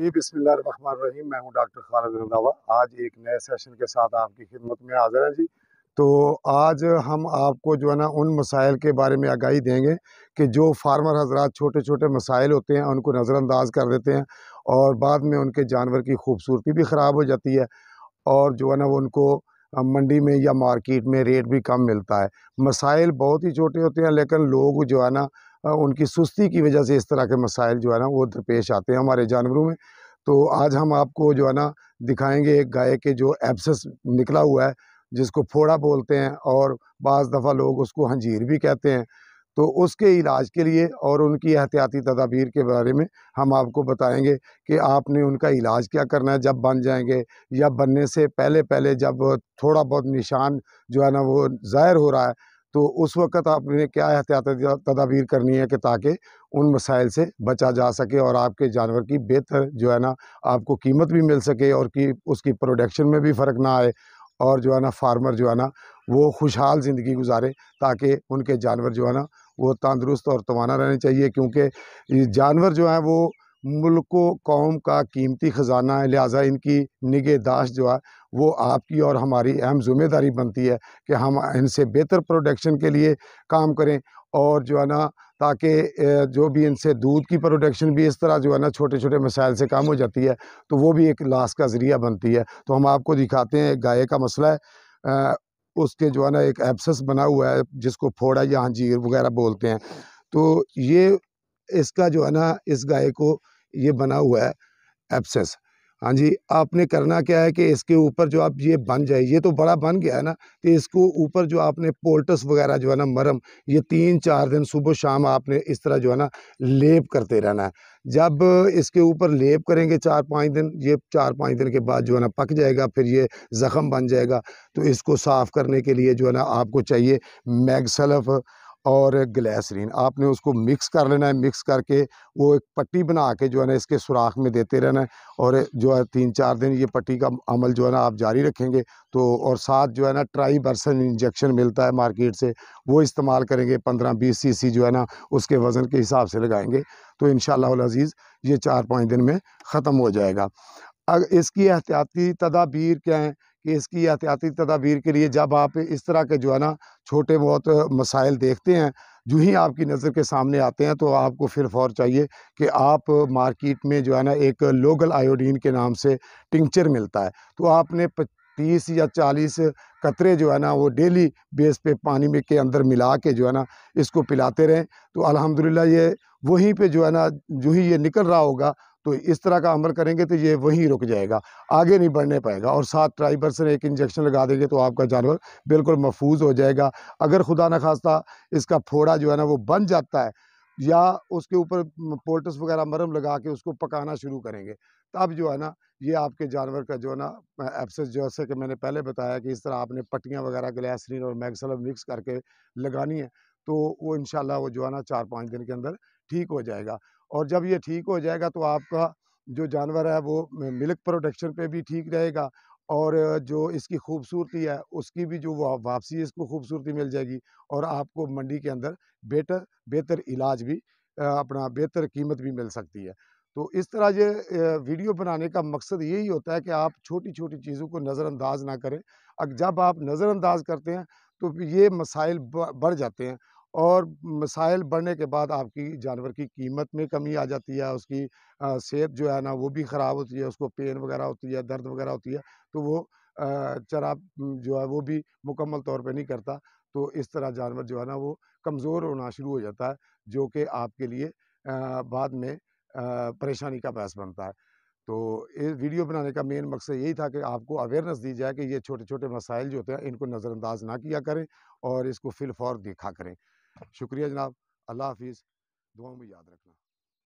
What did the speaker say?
जी रही मैं हूं डॉक्टर खालिद रंधावा आज एक नए सेशन के साथ आपकी खिदमत में हाजिर हैं जी तो आज हम आपको जो है ना उन मसाइल के बारे में आगाही देंगे कि जो फार्मर हज़रा छोटे छोटे मसाइल होते हैं उनको नज़रअंदाज कर देते हैं और बाद में उनके जानवर की खूबसूरती भी ख़राब हो जाती है और जो है ना वो उनको मंडी में या मार्केट में रेट भी कम मिलता है मसाइल बहुत ही छोटे होते हैं लेकिन लोग जो है ना उनकी सुस्ती की वजह से इस तरह के मसाइल जो है ना वो दरपेश आते हैं हमारे जानवरों में तो आज हम आपको जो है ना दिखाएंगे एक गाय के जो एब्सेस निकला हुआ है जिसको फोड़ा बोलते हैं और बज़ दफ़ा लोग उसको हंजीर भी कहते हैं तो उसके इलाज के लिए और उनकी एहतियाती तदाबीर के बारे में हम आपको बताएंगे कि आपने उनका इलाज क्या करना है जब बन जाएंगे या बनने से पहले पहले जब थोड़ा बहुत निशान जो है ना वो ज़ाहिर हो रहा है तो उस वक़्त आपने क्या एहतियात तदाबीर करनी है कि ताकि उन मसाइल से बचा जा सके और आपके जानवर की बेहतर जो है ना आपको कीमत भी मिल सके और कि उसकी प्रोडक्शन में भी फ़र्क ना आए और जो है ना फार्मर जो है ना वो खुशहाल ज़िंदगी गुजारे ताकि उनके जानवर जो है ना वो तंदुरुस्त और तोाना रहने चाहिए क्योंकि जानवर जो है वो मुल्क कौम का कीमती ख़जाना है लिहाजा इनकी निगहदाश्त जो है वो आपकी और हमारी अहम जिम्मेदारी बनती है कि हम इनसे बेहतर प्रोडक्शन के लिए काम करें और जो है ना ताकि जो भी इनसे दूध की प्रोडक्शन भी इस तरह जो है ना छोटे छोटे मसाइल से काम हो जाती है तो वो भी एक लाश का ज़रिया बनती है तो हम आपको दिखाते हैं गाय का मसला है उसके जो है ना एक एप्सस बना हुआ है जिसको फोड़ा या हंजीर वगैरह बोलते हैं तो ये इसका जो है ना इस गाय को ये बना हुआ है एप्सेस हाँ जी आपने करना क्या है कि इसके ऊपर जो आप ये बन जाए ये तो बड़ा बन गया है ना तो इसको ऊपर जो आपने पोल्टस वगैरह जो है ना मरम ये तीन चार दिन सुबह शाम आपने इस तरह जो है ना लेप करते रहना है जब इसके ऊपर लेप करेंगे चार पाँच दिन ये चार पाँच दिन के बाद जो है ना पक जाएगा फिर ये ज़ख़म बन जाएगा तो इसको साफ़ करने के लिए जो है ना आपको चाहिए मैगसलफ़ और ग्लैसरीन आपने उसको मिक्स कर लेना है मिक्स करके वो एक पट्टी बना के जो है ना इसके सुराख में देते रहना है और जो है तीन चार दिन ये पट्टी का अमल जो है ना आप जारी रखेंगे तो और साथ जो है ना ट्राई बर्सन इंजेक्शन मिलता है मार्केट से वो इस्तेमाल करेंगे पंद्रह बीस सी जो है ना उसके वज़न के हिसाब से लगाएंगे तो इन शज़ीज़ ये चार पाँच दिन में ख़त्म हो जाएगा अगर इसकी एहतियाती तदाबीर क्या हैं कि इसकी एहतियाती तदाबीर के लिए जब आप इस तरह के जो है ना छोटे बहुत मसाइल देखते हैं जो ही आपकी नज़र के सामने आते हैं तो आपको फिर फौर चाहिए कि आप मार्केट में जो है ना एक लोकल आयोडीन के नाम से टिंचर मिलता है तो आपने तीस या चालीस कतरे जो है ना वो डेली बेस पे पानी में के अंदर मिला के जो है ना इसको पिलाते रहें तो अलहमदिल्ला ये वहीं पे जो है ना जो ही ये निकल रहा होगा तो इस तरह का अमल करेंगे तो ये वहीं रुक जाएगा आगे नहीं बढ़ने पाएगा और सात ट्राइबर से एक इंजेक्शन लगा देंगे तो आपका जानवर बिल्कुल महफूज हो जाएगा अगर खुदा न खास्ता इसका फोड़ा जो है ना वो बन जाता है या उसके ऊपर पोल्टस वगैरह मरम लगा के उसको पकाना शुरू करेंगे तब जो है ना ये आपके जानवर का जो है ना जो जैसे कि मैंने पहले बताया कि इस तरह आपने पट्टियाँ वगैरह ग्लैसरीन और मैगसलम मिक्स करके लगानी है तो वो इन वो जो है ना चार पाँच दिन के अंदर ठीक हो जाएगा और जब ये ठीक हो जाएगा तो आपका जो जानवर है वो मिल्क प्रोडक्शन पे भी ठीक रहेगा और जो इसकी खूबसूरती है उसकी भी जो वापसी इसको खूबसूरती मिल जाएगी और आपको मंडी के अंदर बेटर बेहतर इलाज भी अपना बेहतर कीमत भी मिल सकती है तो इस तरह ये वीडियो बनाने का मकसद यही होता है कि आप छोटी छोटी चीज़ों को नज़रअंदाज ना करें जब आप नज़रअंदाज करते हैं तो ये मसाइल बढ़ जाते हैं और मसाइल बढ़ने के बाद आपकी जानवर की कीमत में कमी आ जाती है उसकी सेहत जो है ना वो भी ख़राब होती है उसको पेन वगैरह होती है दर्द वगैरह होती है तो वो चरा जो है वो भी मुकम्मल तौर पे नहीं करता तो इस तरह जानवर जो है ना वो कमज़ोर होना शुरू हो जाता है जो कि आपके लिए बाद में परेशानी का बहस बनता है तो इस वीडियो बनाने का मेन मकसद यही था कि आपको अवेयरनेस दी जाए कि ये छोटे छोटे मसाइल जो होते हैं इनको नज़रअंदाज ना किया करें और इसको फिल देखा करें शुक्रिया जनाब अल्लाह हाफिज़ दुआओं में याद रखना